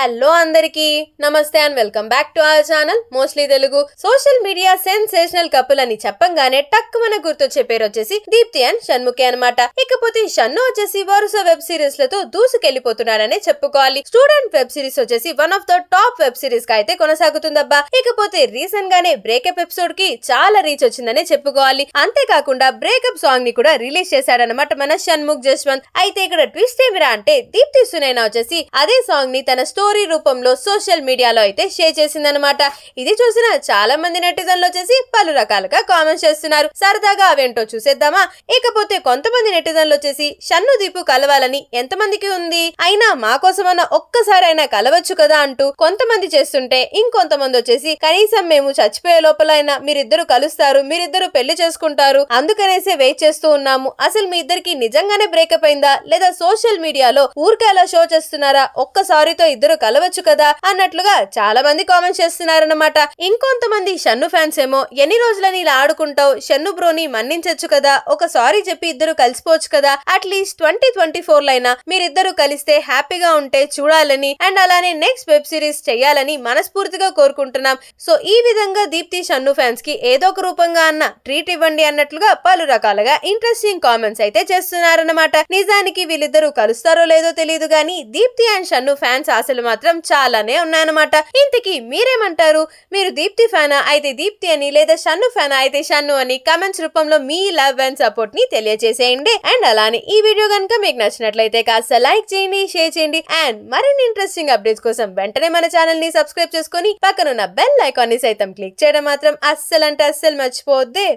hello అందరికీ నమస్తే and welcome back to our channel mostly Telugu social media sensational couple అని చెప్పంగానే టక్ మన గుర్తొచ్చే పేరు వచ్చేసి దీప్తి అండ్ షణ్ముఖి అనమాట ఇకపోతే షన్ను వచ్చేసి వరుస వెబ్ సిరీస్ లతో దూసుకెళ్లిపోతున్నాడనే చెప్పుకోవాలి స్టూడెంట్ వెబ్ సిరీస్ వచ్చేసి one of the top web series గా అయితే కొనసాగుతుందబ్బా ఇకపోతే రీసెంట్ గానే బ్రేకప్ ఎపిసోడ్ కి చాలా రీచ్ వచ్చిందనే చెప్పుకోవాలి అంతేకాకుండా బ్రేకప్ సాంగ్ ని కూడా రిలీజ్ చేశాడనమాట మన షణ్ముఖ్ జస్వంత్ అయితే ఇక్కడ ట్విస్ట్ ఏమిరా అంటే దీప్తి సునైనా వచ్చేసి అదే సాంగ్ ని తన స్టోరీ స్టోరీ రూపంలో సోషల్ మీడియాలో అయితే షేర్ చేసిందనమాట ఇది చూసిన చాలా మంది నెటిజన్లు వచ్చేసి పలు రకాలుగా కామెంట్స్ చేస్తున్నారు సరదాగా అవేంటో చూసేద్దామా ఇకపోతే కొంతమంది నెటిజన్లు వచ్చేసి షన్ను దీపు కలవాలని ఎంతమందికి ఉంది అయినా మా కోసం అన్న ఒక్కసారైనా కలవచ్చు కదా అంటూ కొంతమంది చేస్తుంటే ఇంకొంతమంది వచ్చేసి కనీసం మేము చచ్చిపోయే లోపల అయినా మీరిద్దరు కలుస్తారు మీరిద్దరు పెళ్లి చేసుకుంటారు అందుకనేసే వెయిట్ చేస్తూ ఉన్నాము అసలు మీ ఇద్దరికి నిజంగానే బ్రేకప్ అయిందా లేదా సోషల్ మీడియాలో ఊరికే షో చేస్తున్నారా ఒక్కసారితో ఇద్దరు ఒకరు కలవచ్చు కదా అన్నట్లుగా చాలా మంది కామెంట్స్ చేస్తున్నారన్నమాట ఇంకొంతమంది షన్ను ఫ్యాన్స్ ఏమో ఎన్ని రోజులని ఇలా ఆడుకుంటావు షన్ను బ్రోని మన్నించచ్చు కదా ఒక సారీ చెప్పి ఇద్దరు కలిసిపోవచ్చు కదా అట్లీస్ట్ ట్వంటీ ట్వంటీ ఫోర్ లైనా మీరిద్దరు కలిస్తే హ్యాపీగా ఉంటే చూడాలని అండ్ అలానే నెక్స్ట్ వెబ్ సిరీస్ చేయాలని మనస్ఫూర్తిగా కోరుకుంటున్నాం సో ఈ విధంగా దీప్తి షన్ను ఫ్యాన్స్ కి ఏదో ఒక రూపంగా అన్న ట్రీట్ ఇవ్వండి అన్నట్లుగా పలు రకాలుగా ఇంట్రెస్టింగ్ కామెంట్స్ అయితే చేస్తున్నారన్నమాట నిజానికి వీళ్ళిద్దరూ కలుస్తారో లేదో తెలియదు కానీ దీప్తి అండ్ షన్ను ఫ్యాన్స్ అసలు మాత్రం చాలానే ఉన్నాయన్నమాట ఇంతకీ మీరేమంటారు మీరు దీప్తి ఫ్యానా అయితే దీప్తి అని లేదా షన్ను ఫ్యానా అయితే షన్ను అని కమెంట్స్ రూపంలో మీ లవ్ అండ్ సపోర్ట్ ని తెలియజేసేయండి అండ్ అలానే ఈ వీడియో కనుక మీకు నచ్చినట్లయితే కాస్త లైక్ చేయండి షేర్ చేయండి అండ్ మరిన్ని ఇంట్రెస్టింగ్ అప్డేట్స్ కోసం వెంటనే మన ఛానల్ ని సబ్స్క్రైబ్ చేసుకుని పక్కనున్న బెల్ ఐకాన్ ని సైతం క్లిక్ చేయడం మాత్రం అస్సలంటే అస్సలు మర్చిపోవద్దే